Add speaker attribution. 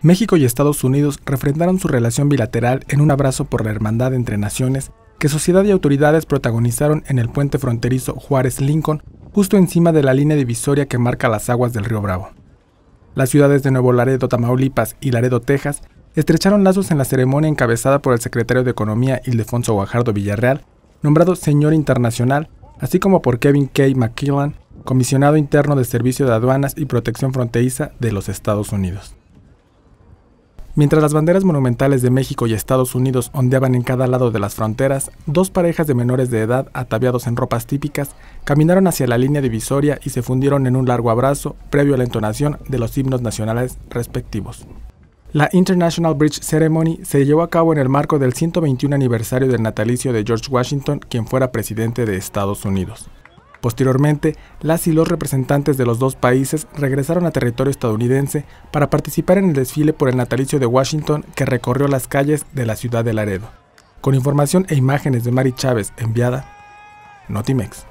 Speaker 1: México y Estados Unidos refrendaron su relación bilateral en un abrazo por la hermandad entre naciones que sociedad y autoridades protagonizaron en el puente fronterizo Juárez-Lincoln, justo encima de la línea divisoria que marca las aguas del río Bravo. Las ciudades de Nuevo Laredo, Tamaulipas y Laredo, Texas, estrecharon lazos en la ceremonia encabezada por el secretario de Economía Ildefonso Guajardo Villarreal, nombrado señor internacional, así como por Kevin K. McKillan, comisionado interno de Servicio de Aduanas y Protección Fronteriza de los Estados Unidos. Mientras las banderas monumentales de México y Estados Unidos ondeaban en cada lado de las fronteras, dos parejas de menores de edad ataviados en ropas típicas caminaron hacia la línea divisoria y se fundieron en un largo abrazo previo a la entonación de los himnos nacionales respectivos. La International Bridge Ceremony se llevó a cabo en el marco del 121 aniversario del natalicio de George Washington, quien fuera presidente de Estados Unidos. Posteriormente, las y los representantes de los dos países regresaron a territorio estadounidense para participar en el desfile por el natalicio de Washington que recorrió las calles de la ciudad de Laredo. Con información e imágenes de Mari Chávez enviada, Notimex.